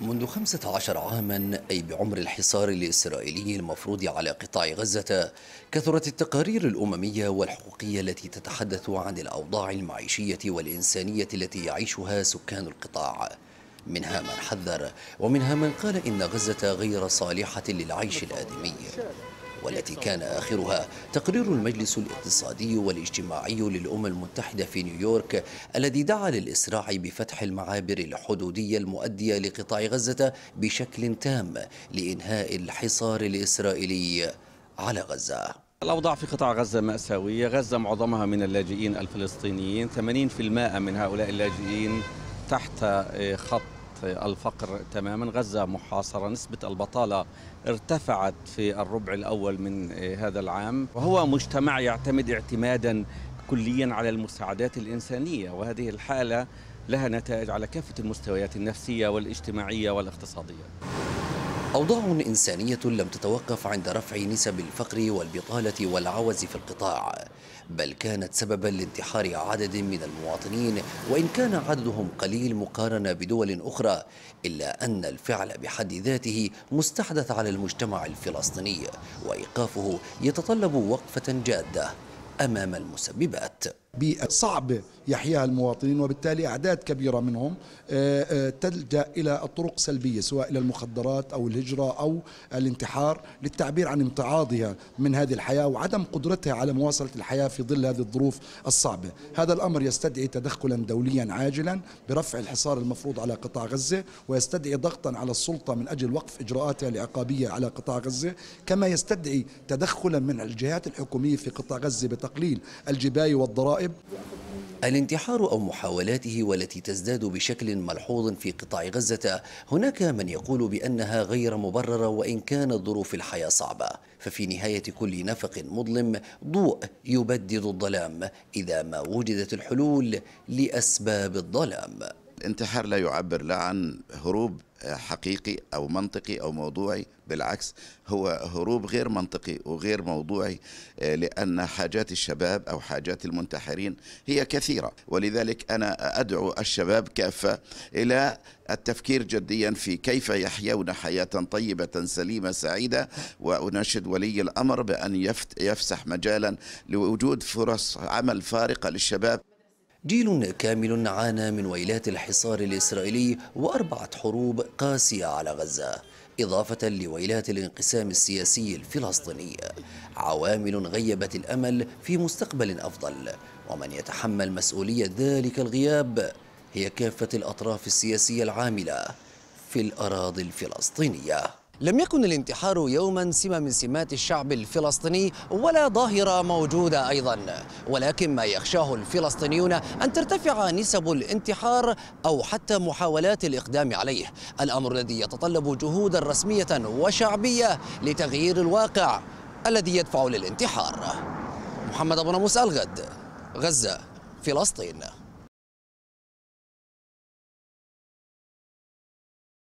منذ 15 عاما أي بعمر الحصار الإسرائيلي المفروض على قطاع غزة كثرت التقارير الأممية والحقوقية التي تتحدث عن الأوضاع المعيشية والإنسانية التي يعيشها سكان القطاع منها من حذر ومنها من قال إن غزة غير صالحة للعيش الآدمي والتي كان آخرها تقرير المجلس الاقتصادي والاجتماعي للأمم المتحدة في نيويورك الذي دعا للإسراع بفتح المعابر الحدودية المؤدية لقطاع غزة بشكل تام لإنهاء الحصار الإسرائيلي على غزة الأوضاع في قطاع غزة مأساوية غزة معظمها من اللاجئين الفلسطينيين 80% من هؤلاء اللاجئين تحت آه، خط الفقر تماما غزة محاصرة نسبة البطالة ارتفعت في الربع الأول من هذا العام وهو مجتمع يعتمد اعتمادا كليا على المساعدات الإنسانية وهذه الحالة لها نتائج على كافة المستويات النفسية والاجتماعية والاقتصادية أوضاع إنسانية لم تتوقف عند رفع نسب الفقر والبطالة والعوز في القطاع بل كانت سببا لانتحار عدد من المواطنين وإن كان عددهم قليل مقارنة بدول أخرى إلا أن الفعل بحد ذاته مستحدث على المجتمع الفلسطيني وإيقافه يتطلب وقفة جادة أمام المسببات بيئة صعبة يحياها المواطنين وبالتالي أعداد كبيرة منهم آه، آه، تلجأ إلى الطرق سلبية سواء إلى المخدرات أو الهجرة أو الانتحار للتعبير عن امتعاضها من هذه الحياة وعدم قدرتها على مواصلة الحياة في ظل هذه الظروف الصعبة هذا الأمر يستدعي تدخلا دوليا عاجلا برفع الحصار المفروض على قطاع غزة ويستدعي ضغطا على السلطة من أجل وقف إجراءاتها العقابية على قطاع غزة كما يستدعي تدخلا من الجهات الحكومية في قطاع غزة بتقليل الجباية والضرائب الضرائب الانتحار أو محاولاته والتي تزداد بشكل ملحوظ في قطاع غزة هناك من يقول بأنها غير مبررة وإن كانت ظروف الحياة صعبة ففي نهاية كل نفق مظلم ضوء يبدد الظلام إذا ما وجدت الحلول لأسباب الظلام الانتحار لا يعبر لا عن هروب آه، حقيقي أو منطقي أو موضوعي بالعكس هو هروب غير منطقي وغير موضوعي آه، لأن حاجات الشباب أو حاجات المنتحرين هي كثيرة ولذلك أنا أدعو الشباب كافة إلى التفكير جديا في كيف يحيون حياة طيبة سليمة سعيدة وأناشد ولي الأمر بأن يفسح مجالا لوجود فرص عمل فارقة للشباب جيل كامل عانى من ويلات الحصار الإسرائيلي وأربعة حروب قاسية على غزة إضافة لويلات الانقسام السياسي الفلسطيني عوامل غيبت الأمل في مستقبل أفضل ومن يتحمل مسؤولية ذلك الغياب هي كافة الأطراف السياسية العاملة في الأراضي الفلسطينية لم يكن الانتحار يوما سمة من سمات الشعب الفلسطيني ولا ظاهرة موجودة أيضا ولكن ما يخشاه الفلسطينيون أن ترتفع نسب الانتحار أو حتى محاولات الإقدام عليه الأمر الذي يتطلب جهودا رسمية وشعبية لتغيير الواقع الذي يدفع للانتحار محمد أبو ناموس الغد غزة فلسطين